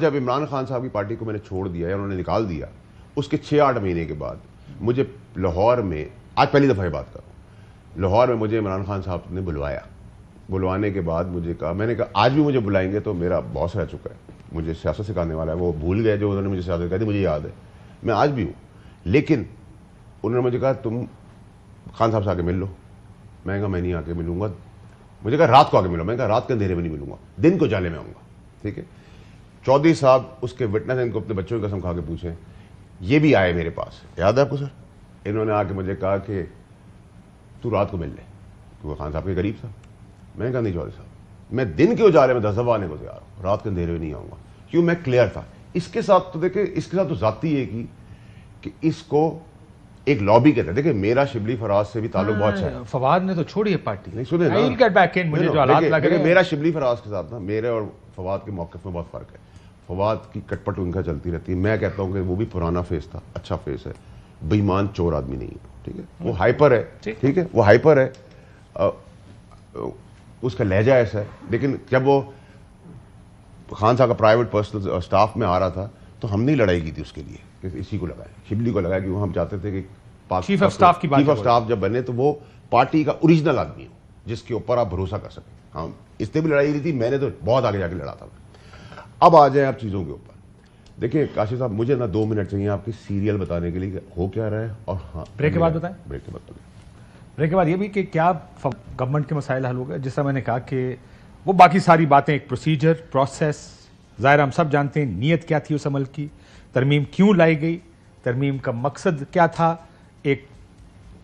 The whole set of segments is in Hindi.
जब इमरान खान साहब की पार्टी को मैंने छोड़ दिया या उन्होंने निकाल दिया उसके छः आठ महीने के बाद मुझे लाहौर में आज पहली दफ़ा ये बात कर लाहौर में मुझे इमरान खान साहब ने बुलवाया बुलवाने के बाद मुझे कहा मैंने कहा आज भी मुझे बुलाएंगे तो मेरा बॉस रह चुका है मुझे सियासत सिखाने वाला है वो भूल गए जो उन्होंने मुझे सियासत सिखाई थी मुझे याद है मैं आज भी हूँ लेकिन उन्होंने मुझे कहा तुम खान साहब से आके मिल लो मैं कहा मैं नहीं आके मिलूंगा मुझे कहा रात को आके मिलो मैं कहा रात के अंधेरे में नहीं मिलूंगा दिन को जाने में आऊँगा ठीक है चौधरी साहब उसके विटनेस इनको अपने बच्चों की कसम खा के पूछे ये भी आए मेरे पास याद है आपको सर इन्होंने आके मुझे कहा कि तू रात को मिल ले क्योंकि तो खान साहब के गरीब था मैंने कहा नहीं चौधरी साहब मैं दिन के उजाले में दस दफा आने को तैयार हूँ रात के अंधेरे में नहीं आऊँगा क्यों मैं क्लियर था इसके साथ तो देखे इसके साथ तो जाती है कि, कि इसको एक लॉबी कहते हैं देखिए मेरा शिबली फराज से भी ताल्लुक बहुत अच्छा है हाँ, फवाद ने तो छोड़ी है पार्टी नहीं सुने ना, मुझे जो हालात लगे मेरा शिबली फराज के साथ ना मेरे और फवाद के मौके में बहुत फर्क है फवाद की कटपट उनका चलती रहती है मैं कहता हूँ कि वो भी पुराना फेस था अच्छा फेस है बेईमान चोर आदमी नहीं है ठीक है वो हाइपर है ठीक है वो हाइपर है उसका लहजा ऐसा है लेकिन जब वो खान साहब का प्राइवेट पर्सनल स्टाफ में आ रहा था तो हमने ही लड़ाई की थी उसके लिए इसी को लगाया शिबली को लगाया कि वो हम चाहते थे कि चीफ ऑफ स्टाफ की चीफ ऑफ स्टाफ जब बने तो वो पार्टी का ओरिजिनल आदमी हो जिसके ऊपर आप भरोसा कर सकें हम हाँ, इसने भी लड़ाई ली थी मैंने तो बहुत आगे जाके लड़ा था अब आ जाए आप चीज़ों के ऊपर देखिए काशी साहब मुझे ना दो मिनट चाहिए आपकी सीरियल बताने के लिए हो क्या रहा है और हाँ ब्रेक के बाद बताएं ब्रेक के बाद बताएं ब्रेक के बाद ये भी कि क्या गवर्नमेंट के मसाइल हल हो गए जैसा मैंने कहा कि वो बाकी सारी बातें एक प्रोसीजर प्रोसेस ज़ाहिर हम सब जानते हैं नीयत क्या थी उस अमल की तरमीम क्यों लाई गई तरमीम का मकसद क्या था एक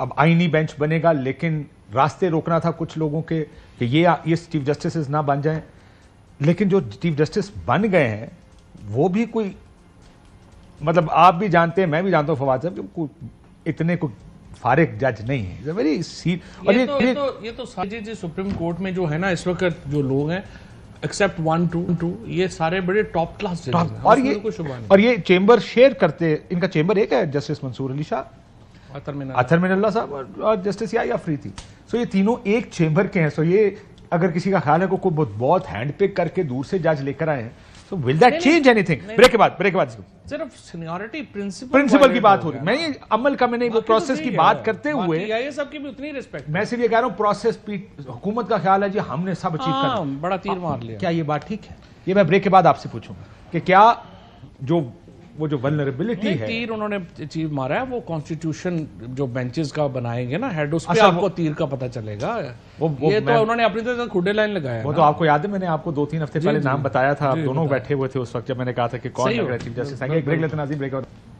अब आइनी बेंच बनेगा लेकिन रास्ते रोकना था कुछ लोगों के कि ये ये चीफ जस्टिस ना बन जाएं लेकिन जो चीफ जस्टिस बन गए हैं वो भी कोई मतलब आप भी जानते हैं मैं भी जानता हूँ फवाद साहब इतने को फारिक जज नहीं है वेरी और तो- ये, तो, ये, तो, ये तो सारे जी सुप्रीम कोर्ट में जो है ना इस वक्त जो लोग हैं एक्सेप्ट वन टू टू ये सारे बड़े टॉप क्लास हैं और ये तो और ये चेंबर शेयर करते इनका चेंबर एक है जस्टिस मंसूर अली शाह अथर मिनल्ला साहब और जस्टिस या, या फ्री थी सो ये तीनों एक चेंबर के हैं सो ये अगर किसी का ख्याल है को, कोई बहुत हैंड पिक करके दूर से जज लेकर आए हैं तो will that change anything break के बाद ब्रेक के बाद इसको सिर्फ सीनियरिटी प्रिंसिपल प्रिंसिपल की बात हो रही मैं ये अमल का मैंने वो प्रोसेस तो की बात करते हुए सब की भी उतनी रिस्पेक्ट मैं सिर्फ ये कह रहा हूँ प्रोसेस हुकूमत का ख्याल है जी हमने सब अचीव हाँ, कर बड़ा तीर मार लिया क्या ये बात ठीक है ये मैं ब्रेक के बाद आपसे पूछूंगा कि क्या जो वो जो वनरेबिलिटी है तीर उन्होंने तीर मारा है वो कॉन्स्टिट्यूशन जो बेंचेस का बनाएंगे ना हेड उस अच्छा, आपको तीर का पता चलेगा वो, वो ये तो उन्होंने अपनी तरह खुडे लाइन लगाया वो तो आपको याद है मैंने आपको दो तीन हफ्ते पहले नाम बताया था आप दोनों बैठे हुए थे उस वक्त जब मैंने कहा था कि कौन लग रहा है चीफ जस्टिस ब्रेक लेते नाजी ब्रेक